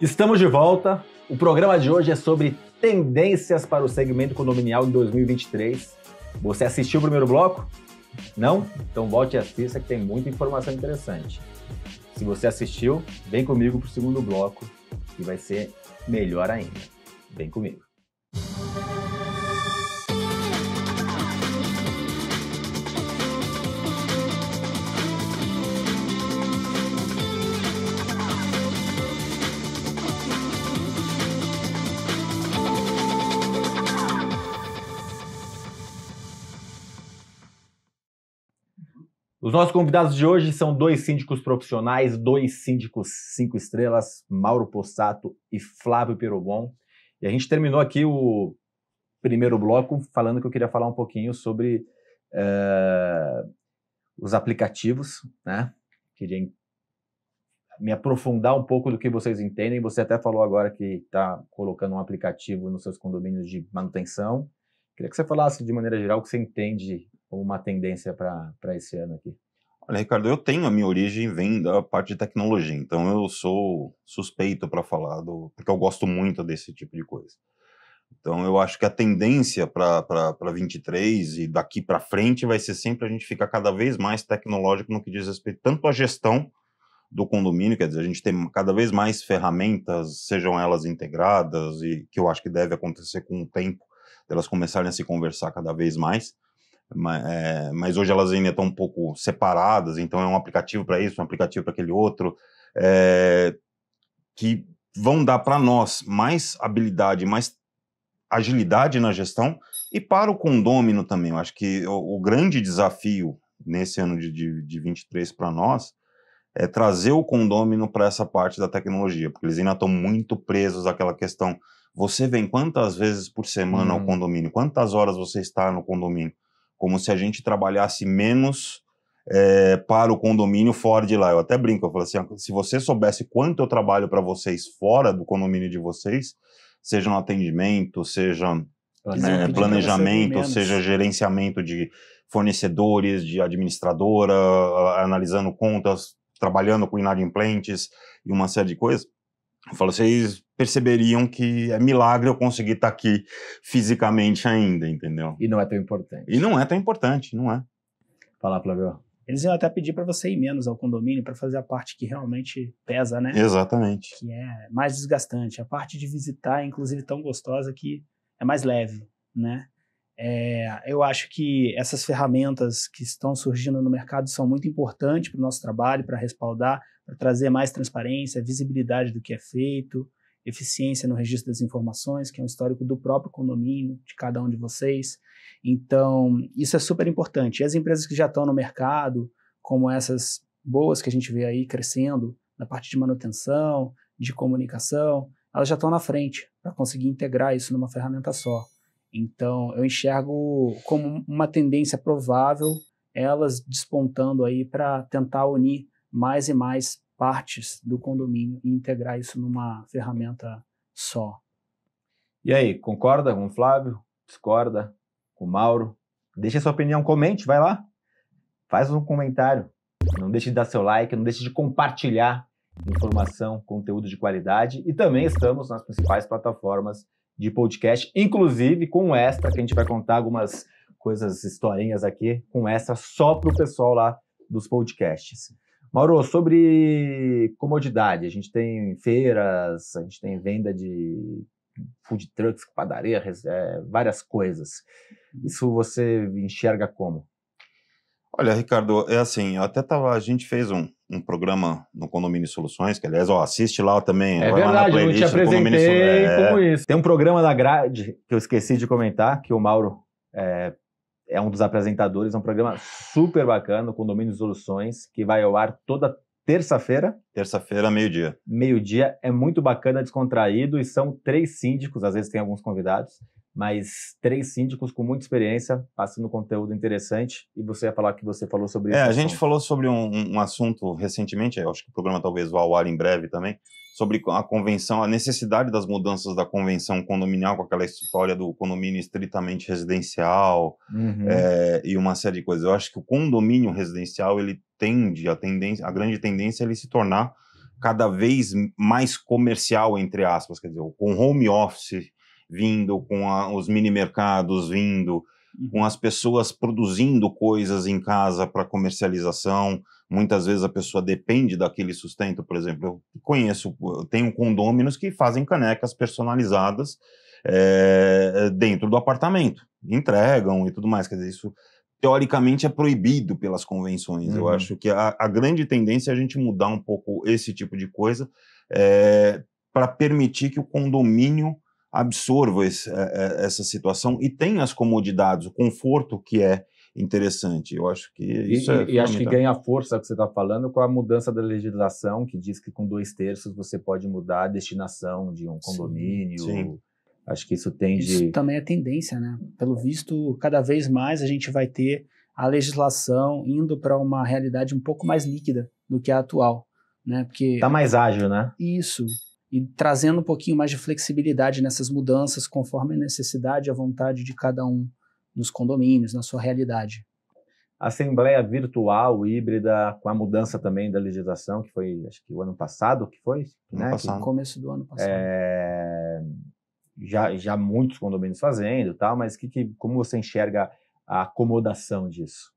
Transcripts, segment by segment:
Estamos de volta. O programa de hoje é sobre tendências para o segmento condominial em 2023. Você assistiu o primeiro bloco? Não? Então volte e assista que tem muita informação interessante. Se você assistiu, vem comigo para o segundo bloco, que vai ser melhor ainda. Vem comigo. Os nossos convidados de hoje são dois síndicos profissionais, dois síndicos cinco estrelas, Mauro Possato e Flávio Perobon. E a gente terminou aqui o primeiro bloco falando que eu queria falar um pouquinho sobre uh, os aplicativos, né? Queria me aprofundar um pouco do que vocês entendem. Você até falou agora que está colocando um aplicativo nos seus condomínios de manutenção. Queria que você falasse de maneira geral o que você entende como uma tendência para esse ano aqui? Olha, Ricardo, eu tenho a minha origem vem da parte de tecnologia, então eu sou suspeito para falar do, porque eu gosto muito desse tipo de coisa. Então eu acho que a tendência para 23 e daqui para frente vai ser sempre a gente ficar cada vez mais tecnológico no que diz respeito tanto à gestão do condomínio, quer dizer, a gente tem cada vez mais ferramentas, sejam elas integradas e que eu acho que deve acontecer com o tempo, elas começarem a se conversar cada vez mais mas, é, mas hoje elas ainda estão um pouco separadas, então é um aplicativo para isso, um aplicativo para aquele outro, é, que vão dar para nós mais habilidade, mais agilidade na gestão e para o condômino também. Eu acho que o, o grande desafio nesse ano de, de, de 23 para nós é trazer o condômino para essa parte da tecnologia, porque eles ainda estão muito presos àquela questão. Você vem quantas vezes por semana ao uhum. condomínio? Quantas horas você está no condomínio? como se a gente trabalhasse menos é, para o condomínio fora de lá. Eu até brinco, eu falo assim, se você soubesse quanto eu trabalho para vocês fora do condomínio de vocês, seja no atendimento, seja né, planejamento, seja gerenciamento de fornecedores, de administradora, analisando contas, trabalhando com inadimplentes e uma série de coisas, eu falo, vocês perceberiam que é milagre eu conseguir estar tá aqui fisicamente ainda, entendeu? E não é tão importante. E não é tão importante, não é. Falar, Flavio. Eles iam até pedir para você ir menos ao condomínio para fazer a parte que realmente pesa, né? Exatamente. Que é mais desgastante. A parte de visitar é, inclusive, tão gostosa que é mais leve, né? É, eu acho que essas ferramentas que estão surgindo no mercado são muito importantes para o nosso trabalho, para respaldar, para trazer mais transparência, visibilidade do que é feito, eficiência no registro das informações, que é um histórico do próprio condomínio, de cada um de vocês. Então, isso é super importante. E as empresas que já estão no mercado, como essas boas que a gente vê aí crescendo, na parte de manutenção, de comunicação, elas já estão na frente para conseguir integrar isso numa ferramenta só. Então, eu enxergo como uma tendência provável elas despontando aí para tentar unir mais e mais partes do condomínio e integrar isso numa ferramenta só. E aí, concorda com o Flávio? Discorda com o Mauro? Deixa sua opinião, comente, vai lá. Faz um comentário. Não deixe de dar seu like, não deixe de compartilhar informação, conteúdo de qualidade. E também estamos nas principais plataformas de podcast, inclusive com esta, extra, que a gente vai contar algumas coisas, historinhas aqui, com um extra só para o pessoal lá dos podcasts. Mauro, sobre comodidade, a gente tem feiras, a gente tem venda de food trucks, padaria, é, várias coisas. Isso você enxerga como? Olha, Ricardo, é assim, até tava, a gente fez um, um programa no Condomínio Soluções, que aliás, ó, assiste lá também. É verdade, lá na playlist, eu te apresentei é. como é... isso. Tem um programa da grade que eu esqueci de comentar, que o Mauro é, é um dos apresentadores, é um programa super bacana, Condomínio de Soluções, que vai ao ar toda terça-feira, Terça-feira, meio-dia. Meio-dia é muito bacana, descontraído, e são três síndicos, às vezes tem alguns convidados, mas três síndicos com muita experiência, passando conteúdo interessante, e você ia falar que você falou sobre isso. É, a assunto. gente falou sobre um, um assunto recentemente, acho que o programa talvez vá ao ar em breve também, sobre a convenção, a necessidade das mudanças da convenção condominial, com aquela história do condomínio estritamente residencial uhum. é, e uma série de coisas. Eu acho que o condomínio residencial, ele tende, a tendência, a grande tendência é ele se tornar cada vez mais comercial, entre aspas, quer dizer, com home office vindo, com a, os mini mercados vindo, com uhum. as pessoas produzindo coisas em casa para comercialização. Muitas vezes a pessoa depende daquele sustento, por exemplo. Eu conheço, eu tenho condôminos que fazem canecas personalizadas é, dentro do apartamento, entregam e tudo mais. Quer dizer, isso teoricamente é proibido pelas convenções. Uhum. Eu acho que a, a, grande tendência é a gente mudar um pouco esse tipo de coisa é, para permitir que o condomínio absorva esse, é, é, essa situação e tenha as comodidades, o conforto que é interessante. Eu acho que isso é e, é e acho que ganha força que você está falando com a mudança da legislação que diz que com dois terços você pode mudar a destinação de um condomínio. Sim, sim. Acho que isso tende. Isso também é tendência, né? Pelo visto, cada vez mais a gente vai ter a legislação indo para uma realidade um pouco mais líquida do que a atual, né? Porque tá mais ágil, né? Isso e trazendo um pouquinho mais de flexibilidade nessas mudanças conforme a necessidade e a vontade de cada um nos condomínios, na sua realidade. Assembleia virtual, híbrida, com a mudança também da legislação, que foi, acho que o ano passado que foi, ano né? Passado. Que, começo do ano passado. É já, já muitos condomínios fazendo, tal, mas que, que, como você enxerga a acomodação disso?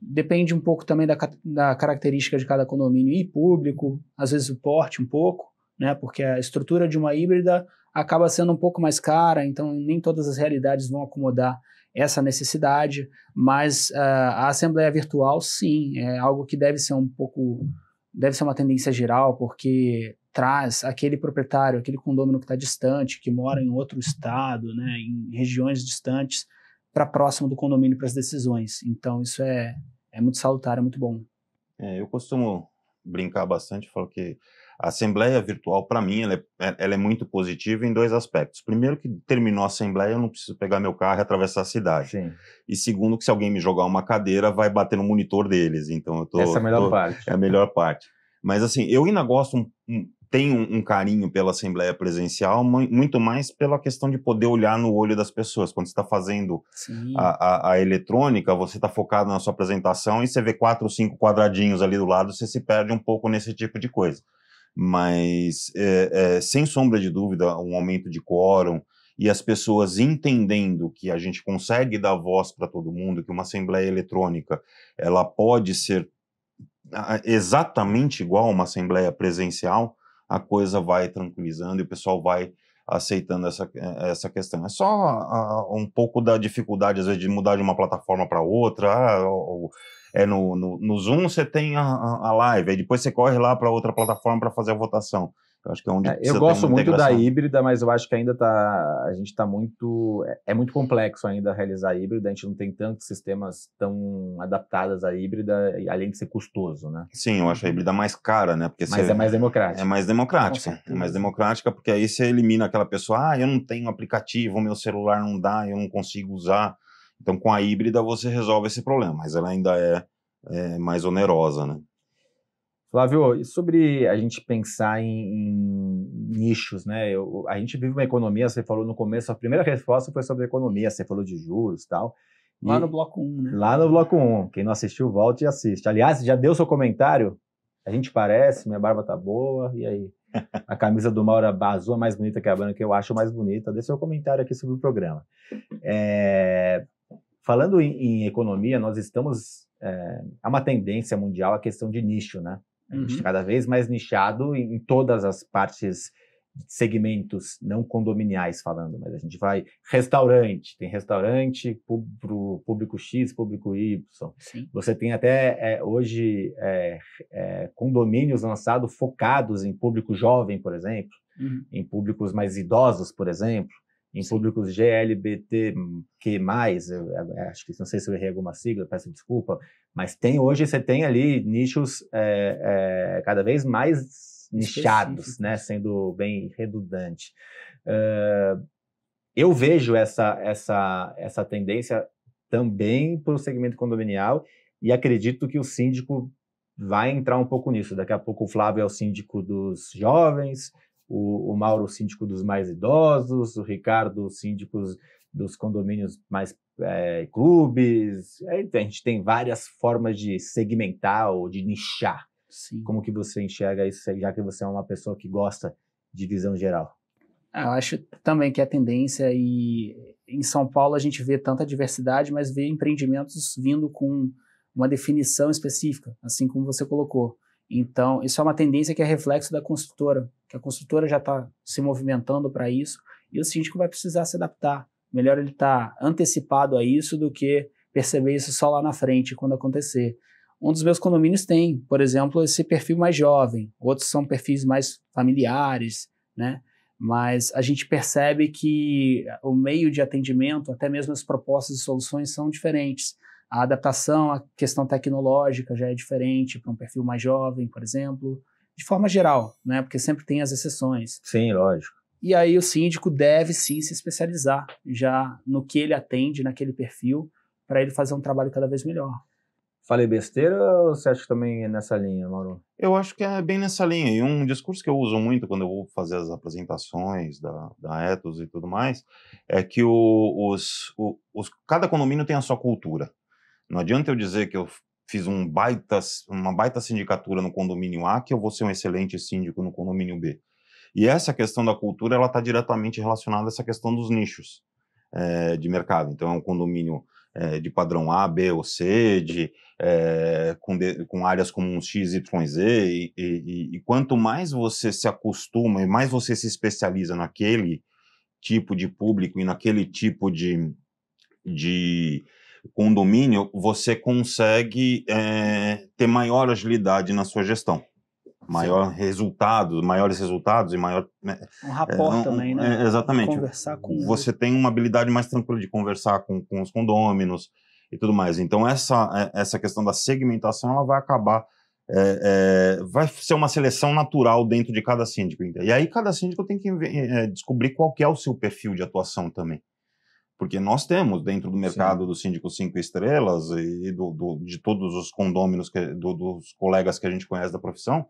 Depende um pouco também da, da característica de cada condomínio e público, às vezes o porte um pouco, né? Porque a estrutura de uma híbrida acaba sendo um pouco mais cara, então nem todas as realidades vão acomodar essa necessidade, mas uh, a assembleia virtual sim, é algo que deve ser um pouco deve ser uma tendência geral, porque traz aquele proprietário, aquele condomínio que está distante, que mora em outro estado, né, em regiões distantes, para próximo do condomínio para as decisões. Então, isso é, é muito salutar, é muito bom. É, eu costumo brincar bastante, falo que a assembleia virtual, para mim, ela é, é, ela é, muito positiva em dois aspectos. Primeiro, que terminou a assembleia, eu não preciso pegar meu carro e atravessar a cidade. Sim. E segundo, que se alguém me jogar uma cadeira, vai bater no monitor deles. Então, eu tô. Essa é a melhor tô, parte. É a melhor parte. Mas, assim, eu ainda gosto um, um tem um, um, carinho pela assembleia presencial, muito mais pela questão de poder olhar no olho das pessoas. Quando você está fazendo a, a, a, eletrônica, você está focado na sua apresentação e você vê quatro ou cinco quadradinhos ali do lado, você se perde um pouco nesse tipo de coisa. Mas, é, é, sem sombra de dúvida, um aumento de quórum e as pessoas entendendo que a gente consegue dar voz para todo mundo, que uma assembleia eletrônica ela pode ser exatamente igual a uma assembleia presencial, a coisa vai tranquilizando e o pessoal vai aceitando essa, eh, essa questão. É só a, ah, um pouco da dificuldade, às vezes, de mudar de uma plataforma para outra. Ah, ou, é no, no, no, Zoom você tem a, a live, aí depois você corre lá para outra plataforma para fazer a votação. Eu acho que é onde é, Eu gosto muito da híbrida, mas eu acho que ainda tá. A gente está muito. É, é, muito complexo ainda realizar a híbrida, a gente não tem tantos sistemas tão adaptados à híbrida, além de ser custoso, né? Sim, eu acho a híbrida mais cara, né? Porque mas é mais democrática. É mais democrática. É mais democrática, porque aí você elimina aquela pessoa, ah, eu não tenho aplicativo, meu celular não dá, eu não consigo usar. Então, com a híbrida, você resolve esse problema, mas ela ainda é, é mais onerosa, né? Flávio, sobre a gente pensar em, em nichos, né? Eu, a gente vive uma economia, você falou no começo, a primeira resposta foi sobre economia, você falou de juros tal, e tal. Lá no bloco 1, né? Lá no bloco 1. Quem não assistiu, volte e assiste. Aliás, já deu seu comentário? A gente parece, minha barba tá boa, e aí? A camisa do Mauro azul é mais bonita que a branca, eu acho mais bonita. Dê seu comentário aqui sobre o programa. É, falando em, em economia, nós estamos. É, há uma tendência mundial a questão de nicho, né? A gente uhum. cada vez mais nichado em todas as partes, segmentos, não condominiais falando, mas a gente vai restaurante, tem restaurante público, público X, público Y. Sim. Você tem até é, hoje é, é, condomínios lançados focados em público jovem, por exemplo, uhum. em públicos mais idosos, por exemplo em públicos GLBTQ+, acho que não sei se eu errei alguma sigla, peço desculpa, mas tem hoje, você tem ali nichos é, é, cada vez mais nichados, né, sendo bem redundante. Uh, eu vejo essa, essa, essa tendência também para o segmento condominial e acredito que o síndico vai entrar um pouco nisso. Daqui a pouco o Flávio é o síndico dos jovens, o, o Mauro, síndico dos mais idosos, o Ricardo, síndicos dos condomínios mais é, clubes. É, a gente tem várias formas de segmentar ou de nichar. Sim. Como que você enxerga isso, já que você é uma pessoa que gosta de visão geral? Ah, eu acho também que a tendência e em São Paulo a gente vê tanta diversidade, mas vê empreendimentos vindo com uma definição específica, assim como você colocou. Então, isso é uma tendência que é reflexo da construtora, que a construtora já está se movimentando para isso, e o síndico vai precisar se adaptar. Melhor ele estar tá antecipado a isso do que perceber isso só lá na frente, quando acontecer. Um dos meus condomínios tem, por exemplo, esse perfil mais jovem, outros são perfis mais familiares, né? Mas a gente percebe que o meio de atendimento, até mesmo as propostas e soluções são diferentes. A adaptação à questão tecnológica já é diferente para um perfil mais jovem, por exemplo de forma geral, né? Porque sempre tem as exceções. Sim, lógico. E aí o síndico deve sim se especializar já no que ele atende, naquele perfil, para ele fazer um trabalho cada vez melhor. Falei besteira ou você acha que também é nessa linha, Mauro? Eu acho que é bem nessa linha. E um discurso que eu uso muito quando eu vou fazer as apresentações da, da Ethos e tudo mais, é que o, os, o, os, cada condomínio tem a sua cultura. Não adianta eu dizer que eu fiz um baita, uma baita sindicatura no condomínio A, que eu vou ser um excelente síndico no condomínio B. E essa questão da cultura, ela está diretamente relacionada a essa questão dos nichos é, de mercado. Então, é um condomínio é, de padrão A, B ou C, de, é, com, de, com áreas comuns X, Y, Z, e, e, e quanto mais você se acostuma e mais você se especializa naquele tipo de público e naquele tipo de, de condomínio, você consegue é, ter maior agilidade na sua gestão. Maior Sim. resultados, maiores resultados e maior. Né, um rapport é, um, também, né? É, exatamente. Conversar com você tem uma habilidade mais tranquila de conversar com, com os condôminos e tudo mais. Então, essa, eh, essa questão da segmentação ela vai acabar. É, é, vai ser uma seleção natural dentro de cada síndico. E aí, cada síndico tem que descobrir qual que é o seu perfil de atuação também porque nós temos dentro do mercado Sim. do síndico cinco estrelas e do, do, de todos os condôminos, que, do, dos colegas que a gente conhece da profissão,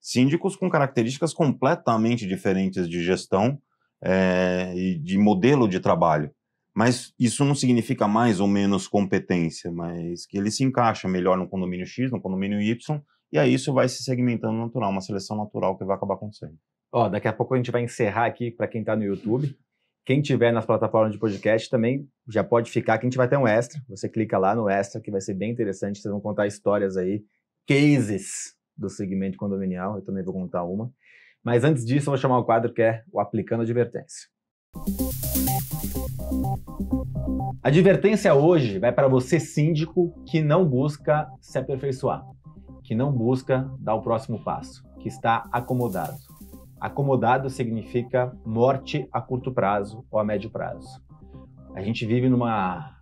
síndicos com características completamente diferentes de gestão é, e de modelo de trabalho. Mas isso não significa mais ou menos competência, mas que ele se encaixa melhor no condomínio X, no condomínio Y, e aí isso vai se segmentando natural, uma seleção natural que vai acabar acontecendo. Ó, daqui a pouco a gente vai encerrar aqui para quem está no YouTube. Quem tiver nas plataformas de podcast também já pode ficar, que a gente vai ter um extra. Você clica lá no extra, que vai ser bem interessante. Vocês vão contar histórias aí, cases do segmento condominial. Eu também vou contar uma. Mas antes disso, eu vou chamar o quadro que é o Aplicando Advertência. A advertência hoje vai para você, síndico, que não busca se aperfeiçoar, que não busca dar o próximo passo, que está acomodado. Acomodado significa morte a curto prazo ou a médio prazo. A gente vive numa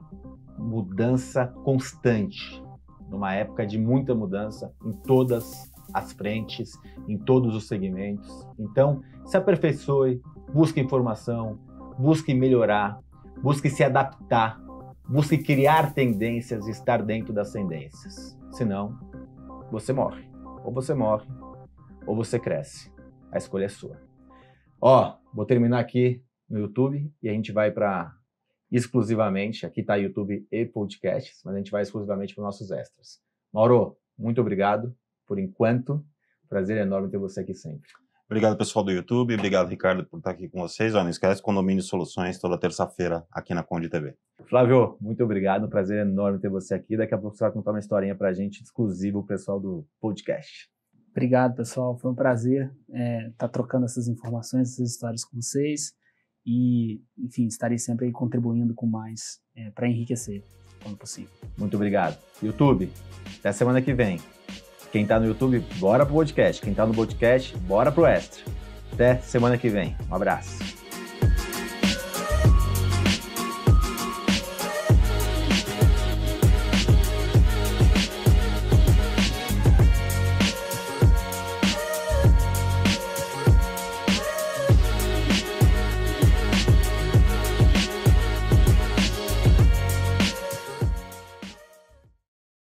mudança constante, numa época de muita mudança em todas as frentes, em todos os segmentos. Então, se aperfeiçoe, busque informação, busque melhorar, busque se adaptar, busque criar tendências e estar dentro das tendências. Senão, você morre. Ou você morre, ou você cresce. A escolha é sua. Ó, vou terminar aqui no YouTube e a gente vai para exclusivamente, aqui está YouTube e podcasts, mas a gente vai exclusivamente para os nossos extras. Mauro, muito obrigado por enquanto. Prazer enorme ter você aqui sempre. Obrigado, pessoal do YouTube. Obrigado, Ricardo, por estar aqui com vocês. Ó, não esquece, Condomínio Soluções, toda terça-feira, aqui na Conde TV. Flávio, muito obrigado. Um prazer enorme ter você aqui. Daqui a pouco você vai contar uma historinha para a gente, exclusivo o pessoal do podcast. Obrigado, pessoal. Foi um prazer estar é, tá trocando essas informações, essas histórias com vocês. E, enfim, estarei sempre aí contribuindo com mais é, para enriquecer quando possível. Muito obrigado. YouTube, até semana que vem. Quem está no YouTube, bora pro podcast. Quem está no podcast, bora pro extra. Até semana que vem. Um abraço.